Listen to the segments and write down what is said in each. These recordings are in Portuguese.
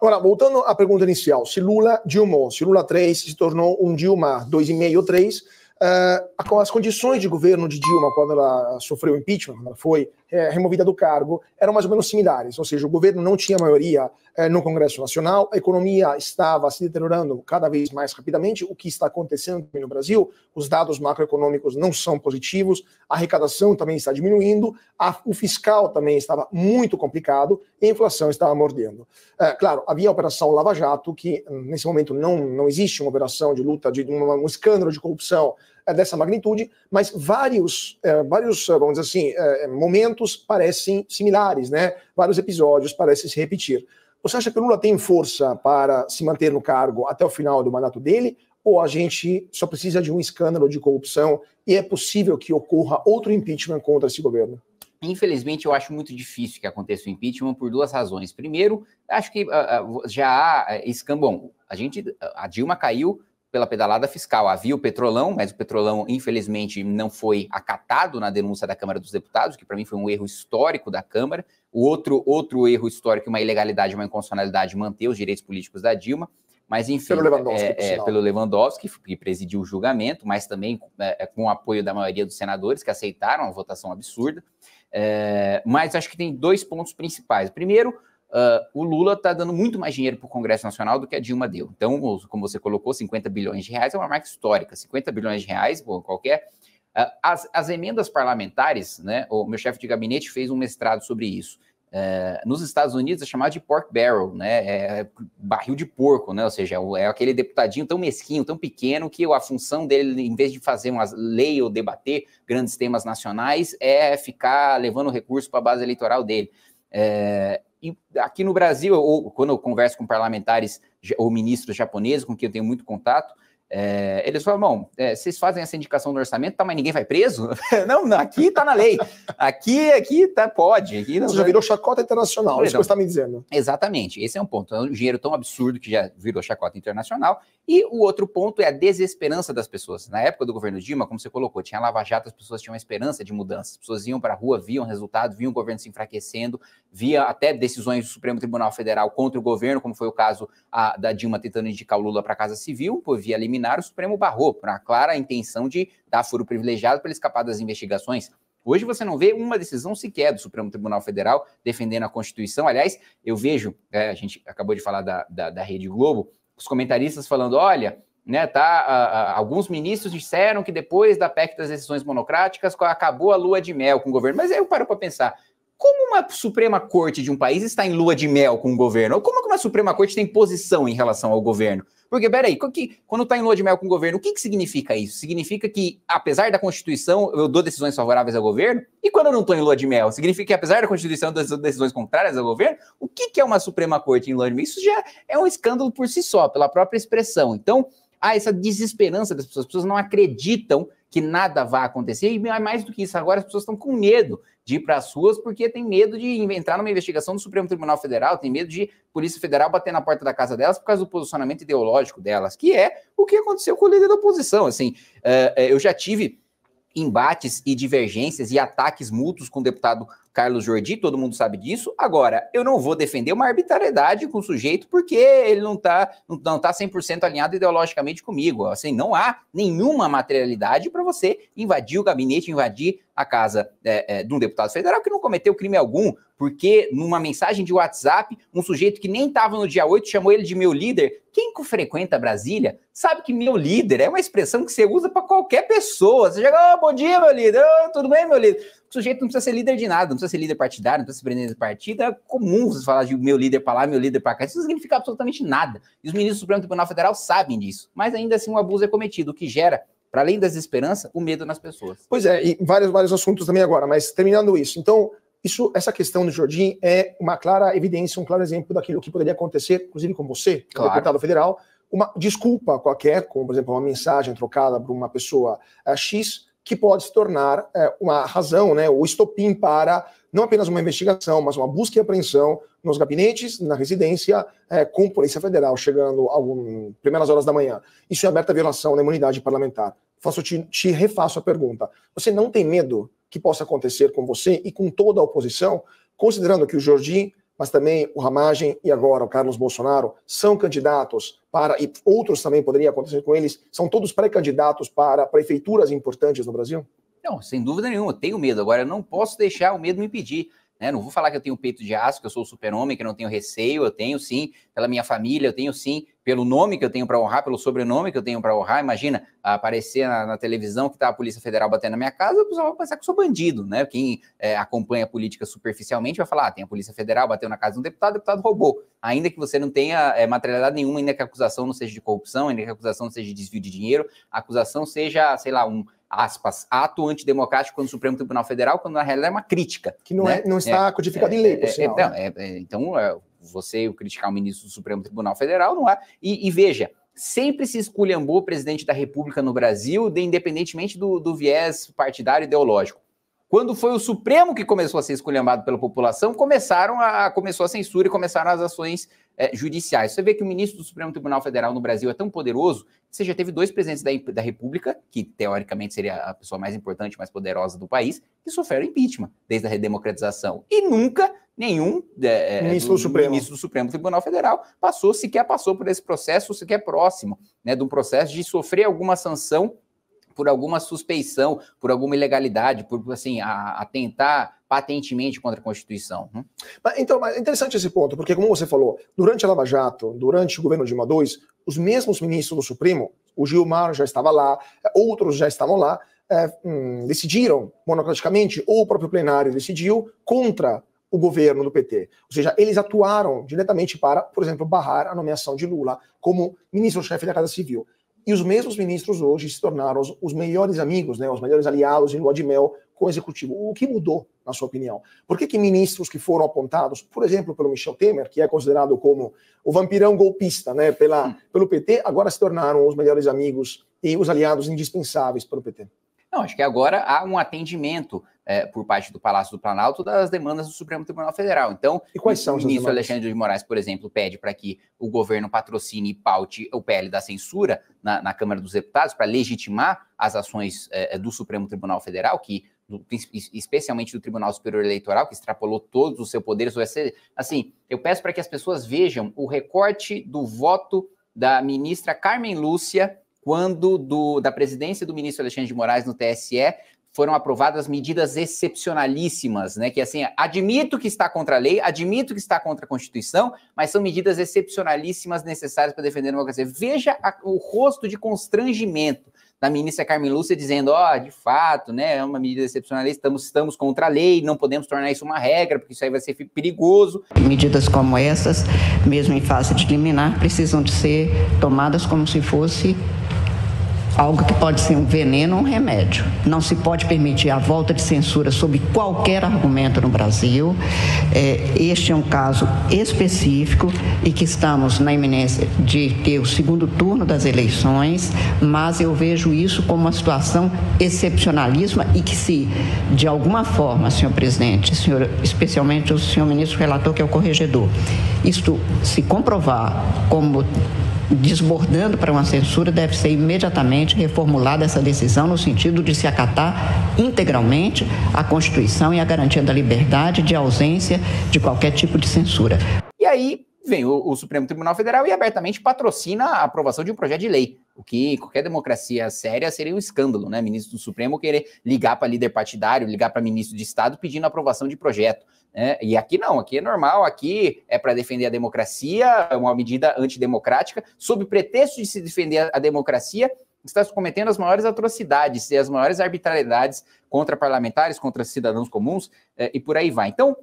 Agora, voltando à pergunta inicial, se Lula, Dilma se Lula 3 se tornou um Dilma 2,5 ou 3, Uh, as condições de governo de Dilma, quando ela sofreu impeachment, quando ela foi é, removida do cargo, eram mais ou menos similares. Ou seja, o governo não tinha maioria é, no Congresso Nacional, a economia estava se deteriorando cada vez mais rapidamente, o que está acontecendo no Brasil, os dados macroeconômicos não são positivos, a arrecadação também está diminuindo, a, o fiscal também estava muito complicado e a inflação estava mordendo. É, claro, havia a Operação Lava Jato, que nesse momento não, não existe uma operação de luta, de uma, um escândalo de corrupção é dessa magnitude, mas vários, é, vários é, vamos dizer assim, é, é, momentos parecem similares, né? Vários episódios parecem se repetir. Você acha que o Lula tem força para se manter no cargo até o final do mandato dele? Ou a gente só precisa de um escândalo de corrupção e é possível que ocorra outro impeachment contra esse governo? Infelizmente, eu acho muito difícil que aconteça o impeachment por duas razões. Primeiro, acho que uh, já há eh, escambão. A gente, a Dilma caiu pela pedalada fiscal. Havia o petrolão, mas o petrolão, infelizmente, não foi acatado na denúncia da Câmara dos Deputados, que para mim foi um erro histórico da Câmara. O outro, outro erro histórico, uma ilegalidade, uma inconstitucionalidade, manter os direitos políticos da Dilma. Mas, enfim, pelo Lewandowski, é, é, pelo Lewandowski que presidiu o julgamento, mas também é, é, com o apoio da maioria dos senadores que aceitaram a votação absurda. É, mas acho que tem dois pontos principais. Primeiro, Uh, o Lula está dando muito mais dinheiro para o Congresso Nacional do que a Dilma deu. Então, como você colocou, 50 bilhões de reais é uma marca histórica. 50 bilhões de reais, bom, qualquer. Uh, as, as, emendas parlamentares, né? O meu chefe de gabinete fez um mestrado sobre isso. Uh, nos Estados Unidos é chamado de pork barrel, né? É, é barril de porco, né? Ou seja, é, é aquele deputadinho tão mesquinho, tão pequeno, que a função dele, em vez de fazer uma lei ou debater grandes temas nacionais, é ficar levando recurso para a base eleitoral dele. É, e aqui no Brasil, ou quando eu converso com parlamentares ou ministros japoneses, com quem eu tenho muito contato, é, eles falam, bom, é, vocês fazem essa indicação no orçamento, tá, mas ninguém vai preso? não, não, aqui tá na lei. Aqui, aqui tá, pode. Aqui não, já virou chacota internacional, Por é isso que você está me dizendo. Exatamente, esse é um ponto. É um dinheiro tão absurdo que já virou chacota internacional. E o outro ponto é a desesperança das pessoas. Na época do governo Dilma, como você colocou, tinha Lava Jato, as pessoas tinham esperança de mudança. As pessoas iam para a rua, viam resultado, viam o governo se enfraquecendo, via até decisões do Supremo Tribunal Federal contra o governo, como foi o caso a, da Dilma tentando indicar o Lula para Casa Civil, via eliminar liminar, o Supremo barrou, para clara intenção de dar furo privilegiado para ele escapar das investigações. Hoje você não vê uma decisão sequer do Supremo Tribunal Federal defendendo a Constituição. Aliás, eu vejo, é, a gente acabou de falar da, da, da, Rede Globo, os comentaristas falando: olha, né, tá, a, a, alguns ministros disseram que depois da PEC das decisões monocráticas acabou a lua de mel com o governo. Mas aí eu paro para pensar. Como uma Suprema Corte de um país está em lua de mel com o governo? Ou como uma Suprema Corte tem posição em relação ao governo? Porque, peraí, quando está em lua de mel com o governo, o que, que significa isso? Significa que, apesar da Constituição, eu dou decisões favoráveis ao governo? E quando eu não estou em lua de mel, significa que, apesar da Constituição, eu dou decisões contrárias ao governo? O que, que é uma Suprema Corte em lua de mel? Isso já é um escândalo por si só, pela própria expressão. Então, há essa desesperança das pessoas. As pessoas não acreditam que nada vá acontecer. E é mais do que isso, agora as pessoas estão com medo de ir para as ruas porque tem medo de entrar numa investigação do Supremo Tribunal Federal, tem medo de Polícia Federal bater na porta da casa delas por causa do posicionamento ideológico delas, que é o que aconteceu com o líder da oposição. Assim, eh, eh, eu já tive embates e divergências e ataques mútuos com o deputado Carlos Jordi, todo mundo sabe disso. Agora, eu não vou defender uma arbitrariedade com o sujeito porque ele não está não, tá 100% alinhado ideologicamente comigo. Assim, não há nenhuma materialidade para você invadir o gabinete, invadir a casa é, é, de um deputado federal que não cometeu crime algum, porque numa mensagem de WhatsApp, um sujeito que nem estava no dia 8 chamou ele de meu líder. Quem que frequenta Brasília sabe que meu líder é uma expressão que você usa para qualquer pessoa. Você chega, oh, bom dia, meu líder, oh, tudo bem, meu líder o sujeito não precisa ser líder de nada, não precisa ser líder partidário, não precisa ser presidente de partido. É comum você falar de meu líder para lá, meu líder para cá. Isso não significa absolutamente nada. E os ministros do Supremo Tribunal Federal sabem disso. Mas ainda assim, o um abuso é cometido, o que gera para além da desesperança, o medo nas pessoas. Pois é, e vários, vários assuntos também agora, mas terminando isso. Então, isso, essa questão do Jordim é uma clara evidência, um claro exemplo daquilo que poderia acontecer, inclusive com você, claro. deputado federal, uma desculpa qualquer, como, por exemplo, uma mensagem trocada por uma pessoa uh, X, que pode se tornar é, uma razão, né, o estopim para não apenas uma investigação, mas uma busca e apreensão nos gabinetes, na residência, é, com Polícia Federal, chegando às primeiras horas da manhã. Isso é aberta violação da imunidade parlamentar. Faço, te, te refaço a pergunta. Você não tem medo que possa acontecer com você e com toda a oposição, considerando que o Jordi mas também o Ramagem e agora o Carlos Bolsonaro são candidatos para, e outros também poderiam acontecer com eles, são todos pré-candidatos para prefeituras importantes no Brasil? Não, sem dúvida nenhuma, tenho medo. Agora, não posso deixar o medo me impedir. Né? Não vou falar que eu tenho peito de aço, que eu sou super-homem, que eu não tenho receio, eu tenho sim, pela minha família, eu tenho sim, pelo nome que eu tenho para honrar, pelo sobrenome que eu tenho para honrar. Imagina aparecer na, na televisão que está a Polícia Federal batendo na minha casa, o pessoal vai pensar que eu sou bandido, né? Quem é, acompanha a política superficialmente vai falar: ah, tem a Polícia Federal, bateu na casa de um deputado, o deputado roubou. Ainda que você não tenha é, materialidade nenhuma, ainda que a acusação não seja de corrupção, ainda que a acusação seja de desvio de dinheiro, a acusação seja, sei lá, um aspas, ato antidemocrático quando o Supremo Tribunal Federal, quando na realidade é uma crítica. Que não, né? é, não está é, codificado é, em lei, é, por é, sinal. Né? É, então, você criticar o ministro do Supremo Tribunal Federal não há. E, e, veja, sempre se esculhambou o presidente da República no Brasil, de, independentemente do, do viés partidário ideológico. Quando foi o Supremo que começou a ser esculhambado pela população, começaram a, começou a censura e começaram as ações é, judiciais. Você vê que o ministro do Supremo Tribunal Federal no Brasil é tão poderoso que você já teve dois presidentes da, da República, que teoricamente seria a pessoa mais importante, mais poderosa do país, que sofreram impeachment desde a redemocratização. E nunca nenhum é, é ministro, do, do ministro, do Supremo Tribunal Federal passou, sequer passou por esse processo, sequer próximo né, de um processo de sofrer alguma sanção por alguma suspeição, por alguma ilegalidade, por assim, atentar patentemente contra a Constituição. Né? Então, é interessante esse ponto, porque como você falou, durante a Lava Jato, durante o governo Dilma II, os mesmos ministros do Supremo, o Gilmar já estava lá, é, outros já estavam lá, é, hum, decidiram monocraticamente, ou o próprio plenário decidiu, contra o governo do PT. Ou seja, eles atuaram diretamente para, por exemplo, barrar a nomeação de Lula como ministro-chefe da Casa Civil. E os mesmos ministros hoje se tornaram os, os melhores amigos, né, os melhores aliados em lua de mel com o executivo. O que mudou, na sua opinião? Por que, que ministros que foram apontados, por exemplo, pelo Michel Temer, que é considerado como o vampirão golpista né, pela, hum. pelo PT, agora se tornaram os melhores amigos e os aliados indispensáveis pelo PT? Não, acho que agora há um atendimento é, por parte do Palácio do Planalto das demandas do Supremo Tribunal Federal. Então, e quais são o ministro Alexandre de Moraes, por exemplo, pede para que o governo patrocine e paute o PL da censura na, na Câmara dos Deputados para legitimar as ações é, é do Supremo Tribunal Federal, que especialmente do Tribunal Superior Eleitoral, que extrapolou todos os seus poderes. Assim, eu peço para que as pessoas vejam o recorte do voto da ministra Carmen Lúcia quando do, da presidência do ministro Alexandre de Moraes no TSE, foram aprovadas medidas excepcionalíssimas, né? Que assim, admito que está contra a lei, admito que está contra a Constituição, mas são medidas excepcionalíssimas necessárias para defender a democracia. Veja a, o rosto de constrangimento da ministra Carmen Lúcia dizendo, ó, oh, de fato, né, é uma medida excepcionalista, estamos, estamos contra a lei, não podemos tornar isso uma regra, porque isso aí vai ser perigoso. Medidas como essas, mesmo em fase de liminar, precisam de ser tomadas como se fosse algo que pode ser um veneno ou um remédio. Não se pode permitir a volta de censura sobre qualquer argumento no Brasil. É, este é um caso específico e que estamos na iminência de ter o segundo turno das eleições, mas eu vejo isso como uma situação excepcionalíssima e que se, de alguma forma, senhor presidente, senhor, especialmente o senhor ministro relator, que é o corregedor, isto se comprovar como desbordando para uma censura, deve ser imediatamente reformulada essa decisão no sentido de se acatar integralmente a Constituição e a garantia da liberdade de ausência de qualquer tipo de censura. E aí vem o, o Supremo Tribunal Federal e abertamente patrocina a aprovação de um projeto de lei o que qualquer democracia séria seria um escândalo, né? Ministro do Supremo querer ligar para líder partidário, ligar para ministro de Estado pedindo aprovação de projeto. Né? E aqui não, aqui é normal, aqui é para defender a democracia, é uma medida antidemocrática, sob pretexto de se defender a democracia, está cometendo as maiores atrocidades e as maiores arbitrariedades contra parlamentares, contra cidadãos comuns é, e por aí vai. Então,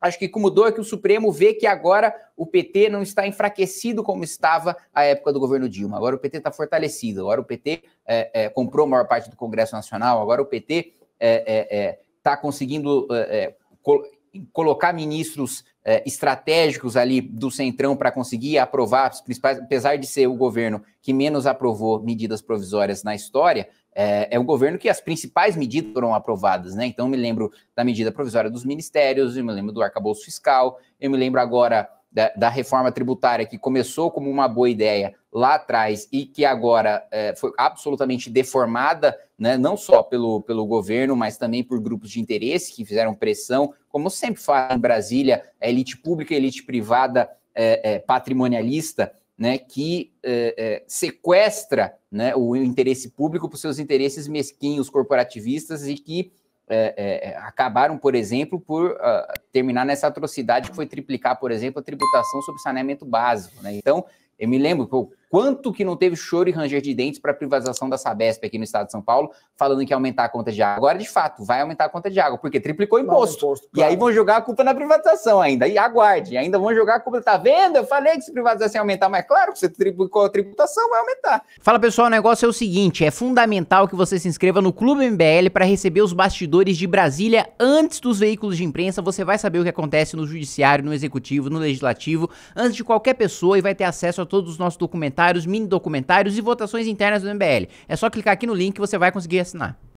Acho que o que mudou é que o Supremo vê que agora o PT não está enfraquecido como estava à época do governo Dilma. Agora o PT está fortalecido, agora o PT é, é, comprou a maior parte do Congresso Nacional, agora o PT está é, é, é, conseguindo col colocar ministros estratégicos ali do Centrão para conseguir aprovar, apesar de ser o governo que menos aprovou medidas provisórias na história, é, é o governo que as principais medidas foram aprovadas, né? Então, eu me lembro da medida provisória dos ministérios, eu me lembro do arcabouço fiscal, eu me lembro agora da, da reforma tributária, que começou como uma boa ideia lá atrás e que agora é, foi absolutamente deformada, né? Não só pelo, pelo governo, mas também por grupos de interesse que fizeram pressão, como sempre fala em Brasília, a elite pública, a elite privada, é, é patrimonialista né, que é, é, sequestra né, o interesse público para os seus interesses mesquinhos corporativistas e que é, é, é acabaram, por exemplo, por uh, terminar nessa atrocidade que foi triplicar, por exemplo, a tributação sobre saneamento básico. Né? Então, eu me lembro pô, quanto que não teve choro e ranger de dentes para a privatização da Sabesp aqui no estado de São Paulo, falando que ia aumentar a conta de água. Agora, de fato, vai aumentar a conta de água, porque triplicou o imposto. imposto claro. E aí vão jogar a culpa na privatização ainda. E aguarde, ainda vão jogar a culpa. Tá vendo? Eu falei que se privatização ia aumentar, mas claro que você triplicou a tributação, vai aumentar. Fala pessoal, o negócio é o seguinte: é fundamental que você se inscreva no Clube MBL para receber os bastidores de Brasília antes dos veículos de imprensa. Você vai saber o que acontece no judiciário, no executivo, no legislativo, antes de qualquer pessoa e vai ter acesso a todos os nossos documentários, mini documentários e votações internas do MBL. É só clicar aqui no link que você vai conseguir assinar.